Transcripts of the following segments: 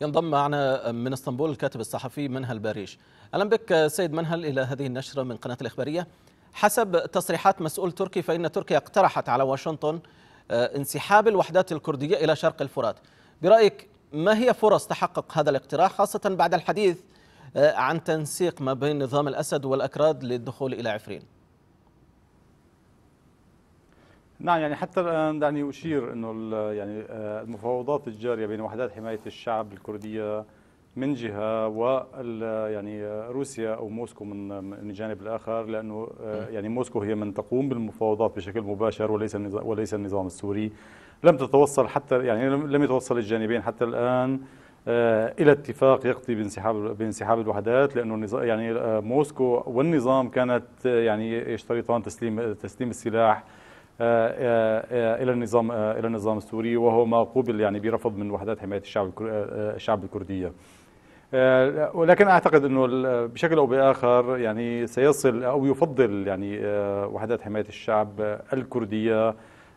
ينضم معنا من اسطنبول الكاتب الصحفي منهل باريش اهلا بك سيد منهل الى هذه النشره من قناه الاخباريه حسب تصريحات مسؤول تركي فان تركيا اقترحت على واشنطن آه، انسحاب الوحدات الكرديه الى شرق الفرات برايك ما هي فرص تحقق هذا الاقتراح خاصه بعد الحديث آه، عن تنسيق ما بين نظام الاسد والاكراد للدخول الى عفرين نعم يعني حتى الآن دعني أشير أنه يعني آه، المفاوضات الجارية بين وحدات حماية الشعب الكردية من جهة و يعني آه، روسيا أو موسكو من من الجانب الآخر لأنه آه، يعني موسكو هي من تقوم بالمفاوضات بشكل مباشر وليس وليس النظام السوري لم تتوصل حتى يعني لم يتوصل الجانبين حتى الآن الى اتفاق يقضي بانسحاب بانسحاب الوحدات لانه يعني موسكو والنظام كانت يعني يشترطان تسليم تسليم السلاح آه، آه، آه، الى النظام الى النظام السوري وهو ما قوبل يعني برفض من وحدات حمايه الشعب الشعب الكرديه ولكن اعتقد انه بشكل او باخر يعني سيصل او يفضل يعني وحدات حمايه الشعب الكرديه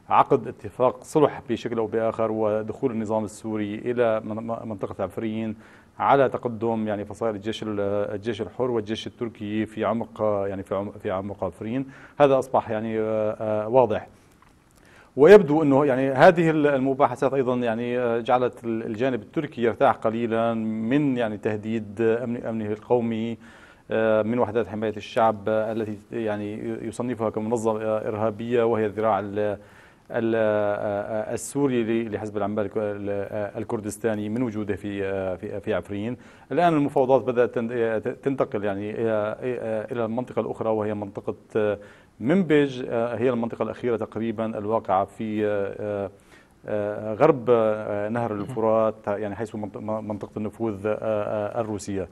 عقد اتفاق صلح بشكل او باخر ودخول النظام السوري الى منطقه عفرين على تقدم يعني فصائل الجيش الجيش الحر والجيش التركي في عمق يعني في عمق في عمق افرين هذا اصبح يعني آه، آه، واضح ويبدو انه يعني هذه المباحثات ايضا يعني آه، جعلت الجانب التركي يرتاح قليلا من يعني تهديد امن امنه القومي من وحدات حمايه الشعب التي يعني يصنفها كمنظمه ارهابيه وهي الذراع السوري لحزب العمال الكردستاني من وجوده في في في عفرين الان المفاوضات بدات تنتقل يعني الى المنطقه الاخرى وهي منطقه منبج هي المنطقه الاخيره تقريبا الواقعه في غرب نهر الفرات يعني حيث منطقه النفوذ الروسيه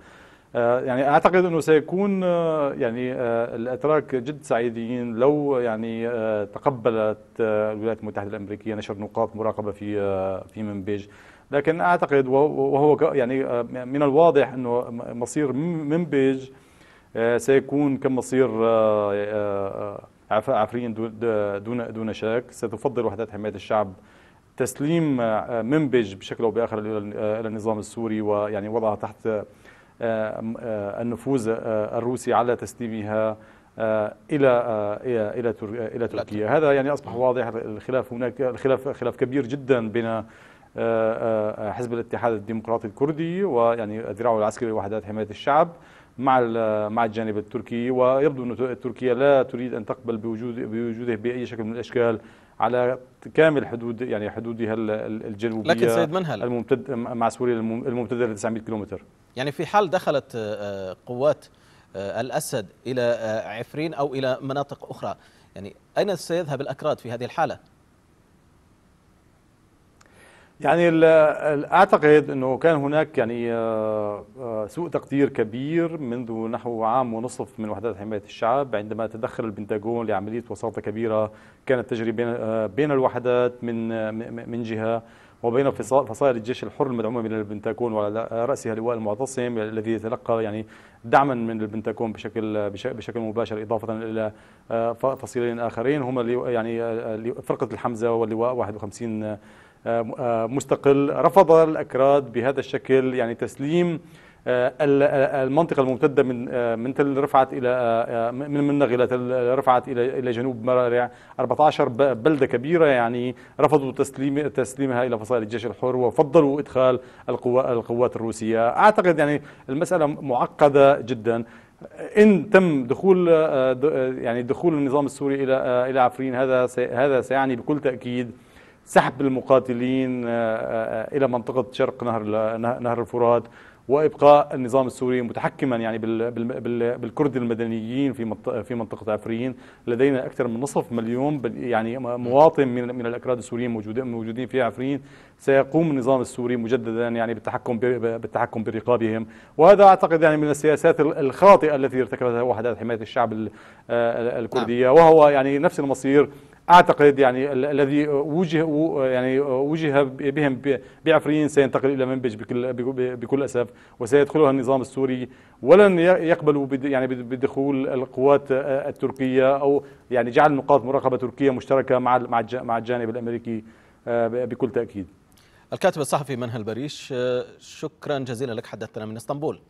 آه، يعني اعتقد انه سيكون آه، يعني آه، الاتراك جد سعيدين لو يعني تقبلت الولايات المتحده الامريكيه نشر نقاط مراقبه في في منبج لكن اعتقد وهو يعني من الواضح انه مصير منبج سيكون كمصير عفرين دون دون شك ستفضل وحدات حمايه الشعب تسليم منبج بشكل او باخر الى النظام السوري ويعني وضعها تحت آه، آه، النفوذ آه، الروسي على تسليمها الى الى الى تركيا هذا يعني اصبح نعم. واضح الخلاف هناك الخلاف خلاف كبير جدا بين حزب الاتحاد الديمقراطي الكردي ويعني ذراعه العسكري لوحدات حمايه الشعب مع مع الجانب التركي ويبدو ان تركيا لا تريد ان تقبل بوجود بوجوده باي شكل من الاشكال على كامل حدود يعني حدودها الجنوبيه لكن سيد منهل الممتد مع سوريا الممتده ل 900 كيلومتر يعني في حال دخلت آه، آه، قوات آه، الاسد الى عفرين او الى مناطق اخرى يعني اين سيذهب الاكراد في هذه الحاله؟ يعني اعتقد انه كان هناك يعني آه، آه، سوء تقدير كبير منذ نحو عام ونصف من وحدات حمايه الشعب عندما تدخل البنتاغون لعمليه وساطه كبيره كانت تجري بين آه، بين الوحدات من من جهه وبين فصائل الجيش الحر المدعومه من البنتاغون وعلى راسها لواء المعتصم الذي يتلقى يعني دعما من البنتاغون بشكل بشكل مباشر اضافه الى فصيلين اخرين هما يعني فرقه الحمزه واللواء 51 آه، مستقل رفض الأكراد بهذا الشكل يعني تسليم آه، المنطقة الممتدة من آه، من تل رفعت إلى من من الى رفعت إلى إلى جنوب مرارع 14 بلدة كبيرة يعني رفضوا تسليم تسليمها إلى فصائل الجيش الحر وفضلوا إدخال القوات الروسية أعتقد يعني المسألة معقدة جدا ان تم دخول يعني دخول النظام السوري الى الى عفرين هذا هذا سيعني بكل تاكيد سحب المقاتلين آه، آه، آه، الى منطقه شرق نهر نهر الفرات وابقاء النظام السوري متحكما يعني بالكرد المدنيين في في منطقه عفرين لدينا اكثر من نصف مليون يعني مواطن من من الاكراد السوريين موجودين موجودين في عفرين سيقوم النظام السوري مجددا يعني بالتحكم بالتحكم برقابهم وهذا اعتقد يعني من السياسات الخاطئه التي ارتكبتها وحدات حمايه الشعب الكرديه نعم. وهو يعني نفس المصير اعتقد يعني الذي وجه يعني وجه بهم بعفرين سينتقل الى منبج بكل بكل اسف وسيدخلها النظام السوري ولن يقبلوا يعني بدخول القوات آه، التركيه او يعني جعل نقاط مراقبه تركيه مشتركه مع مع الجانب الامريكي آه، بكل تاكيد. الكاتب الصحفي منهل بريش آه، شكرا جزيلا لك حدثتنا من اسطنبول.